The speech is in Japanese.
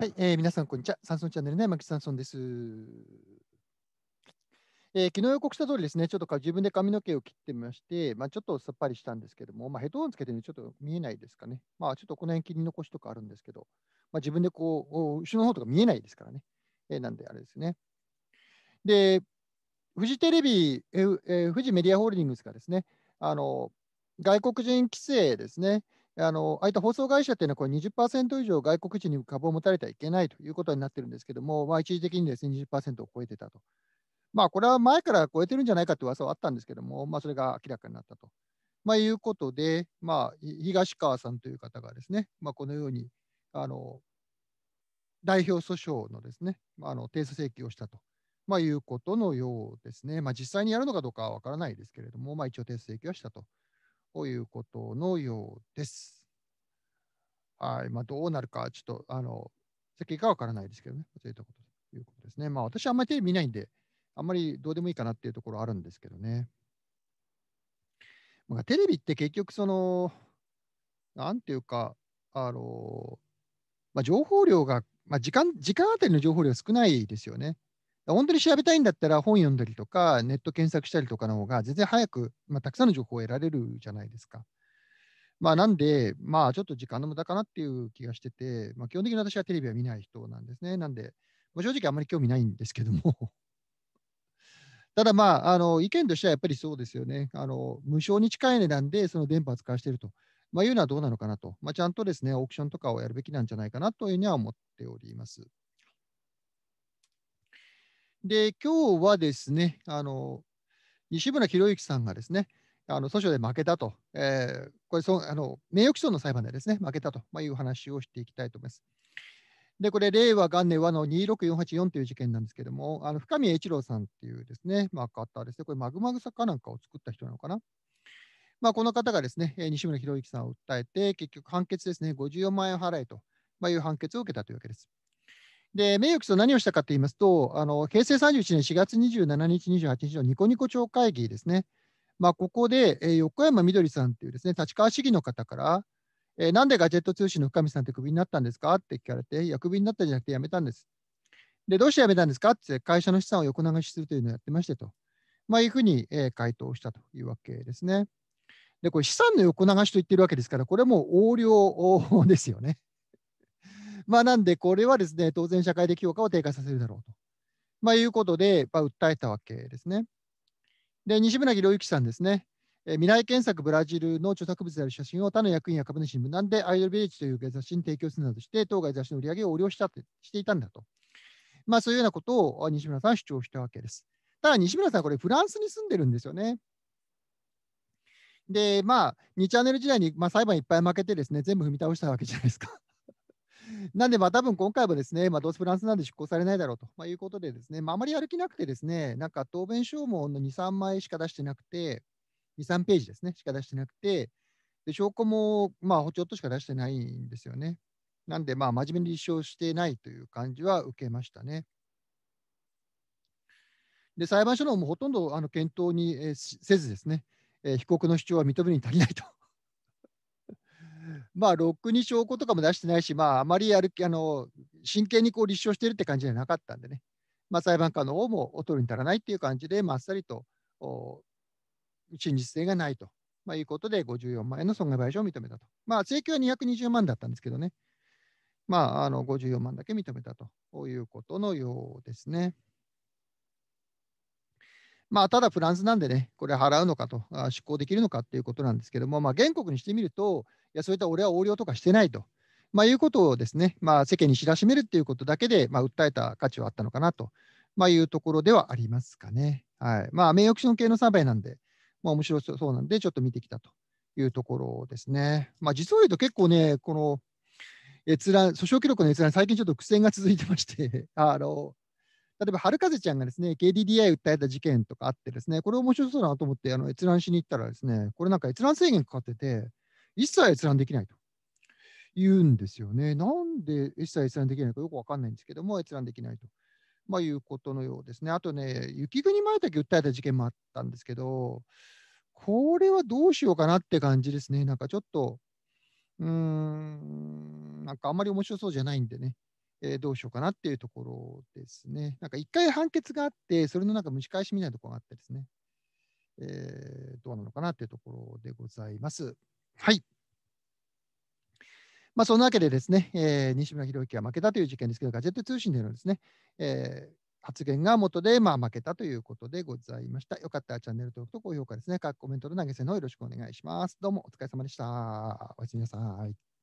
はい、えー、皆さん、こんにちは。サンソンチャンネルの山木サンソンです。えー、昨日予告した通りですね、ちょっと自分で髪の毛を切ってみまして、まあ、ちょっとさっぱりしたんですけども、まあ、ヘッドホンつけてね、ちょっと見えないですかね。まあ、ちょっとこの辺切り残しとかあるんですけど、まあ、自分でこう、後ろの方とか見えないですからね。えー、なんで、あれですね。で、フジテレビ、えー、フジメディアホールディングスがですね、あの外国人規制ですね、あのああいった放送会社っていうのはこれ20%以上外国人に株を持たれてはいけないということになってるんですけども、まあ、一時的にですね20%を超えてたと。まあ、これは前から超えてるんじゃないかって噂はあったんですけども、まあ、それが明らかになったと。まあ、いうことで、まあ、東川さんという方がですね、まあ、このようにあの代表訴訟のですね、あの提訴請求をしたと、まあ、いうことのようですね。まあ、実際にやるのかどうかは分からないですけれども、まあ、一応提訴請求はしたと。ということのようです。はい。まあ、どうなるか、ちょっと、あの、先がわからないですけどね。そういったことということですね。まあ、私はあんまりテレビ見ないんで、あんまりどうでもいいかなっていうところあるんですけどね。まあ、テレビって結局、その、なんていうか、あの、まあ、情報量が、まあ、時間、時間あたりの情報量少ないですよね。本当に調べたいんだったら本読んだりとか、ネット検索したりとかの方が全然早く、まあ、たくさんの情報を得られるじゃないですか。まあ、なんで、まあ、ちょっと時間の無駄かなっていう気がしてて、まあ、基本的に私はテレビは見ない人なんですね。なんで、まあ、正直あんまり興味ないんですけども ただ、まあ、あの意見としてはやっぱりそうですよね。あの無償に近い値段でその電波を使わせていると、まあ、いうのはどうなのかなと、まあ、ちゃんとですね、オークションとかをやるべきなんじゃないかなというふうには思っております。で、今日はですね、あの西村博之さんがですね、あの訴訟で負けたと、えー、これそあの、名誉毀損の裁判でですね、負けたと、まあ、いう話をしていきたいと思います。で、これ、令和元年和の26484という事件なんですけれども、あの深見栄一郎さんっていうですね、まあ、方ですね、これ、マグマグ作家なんかを作った人なのかな。まあ、この方がですね、西村博之さんを訴えて、結局判決ですね、54万円払えと、まあ、いう判決を受けたというわけです。で、名誉と何をしたかと言いますと、あの平成31年4月27日、28日のニコニコ町会議ですね、まあ、ここで、えー、横山みどりさんというですね立川市議の方から、えー、なんでガジェット通信の深見さんってクビになったんですかって聞かれて、いや、クビになったんじゃなくて辞めたんです。で、どうして辞めたんですかって会社の資産を横流しするというのをやってましてと、まあ、いうふうに、えー、回答したというわけですね。で、これ資産の横流しと言ってるわけですから、これもう横領ですよね。まあ、なんで、これはですね、当然社会的評価を低下させるだろうと、まあ、いうことで、まあ、訴えたわけですね。で、西村博之さんですね、え未来検索ブラジルの著作物である写真を他の役員や株主に無断でアイドルビレッジという雑誌に提供するなどして、当該雑誌の売り上げを横領したってしていたんだと。まあ、そういうようなことを西村さんは主張したわけです。ただ、西村さん、これ、フランスに住んでるんですよね。で、まあ、2チャンネル時代に、まあ、裁判いっぱい負けてですね、全部踏み倒したわけじゃないですか。なんで、まあ、多分今回もですね、まあ、どうせフランスなんで出行されないだろうと、まあ、いうことでですね、まあ、あまり歩きなくてですね、なんか答弁証文の2、3枚しか出してなくて、2、3ページですね、しか出してなくて、で証拠も、まあ、ちょっとしか出してないんですよね。なんで、まあ、真面目に立証してないという感じは受けましたね。で、裁判所の方もほとんどあの検討に、えせずですね、え被告の主張は認めに足りないとまあ、ろくに証拠とかも出してないし、まあ、あまりやるあの真剣にこう立証してるって感じじゃなかったんでね、まあ、裁判官の方も劣るに足らないっていう感じで、まっさりと真実性がないと、まあ、いうことで、54万円の損害賠償を認めたと。まあ、請求は220万だったんですけどね、まあ、あの54万だけ認めたということのようですね。まあ、ただフランスなんでね、これ払うのかと、執行できるのかということなんですけども、まあ、原告にしてみると、いや、そういった俺は横領とかしてないと、まあ、いうことをですね、まあ、世間に知らしめるということだけで、まあ、訴えた価値はあったのかなと、まあ、いうところではありますかね。はい。まあ、名誉毀損系のサーなんで、まあ、面白そうなんで、ちょっと見てきたというところですね。まあ、実を言うと結構ね、この閲覧、訴訟記録の閲覧、最近ちょっと苦戦が続いてまして、あの、例えば、春風ちゃんがですね、KDDI 訴えた事件とかあってですね、これ面白そうだなと思って、あの閲覧しに行ったらですね、これなんか閲覧制限かかってて、一切閲覧できないと。言うんですよね。なんで一切閲覧できないのかよくわかんないんですけども、閲覧できないと、まあ、いうことのようですね。あとね、雪国前だけ訴えた事件もあったんですけど、これはどうしようかなって感じですね。なんかちょっと、うーん、なんかあんまり面白そうじゃないんでね。えー、どうしようかなっていうところですね。なんか一回判決があって、それのなんか蒸し返しみたいなところがあってですね、えー、どうなのかなっていうところでございます。はい。まあ、そんなわけでですね、えー、西村博之が負けたという事件ですけど、ガジェット通信でのですね、えー、発言が元で、まあ、負けたということでございました。よかったらチャンネル登録と高評価ですね、各コメントと投げ銭をよろしくお願いします。どうもお疲れ様でした。おやすみなさい。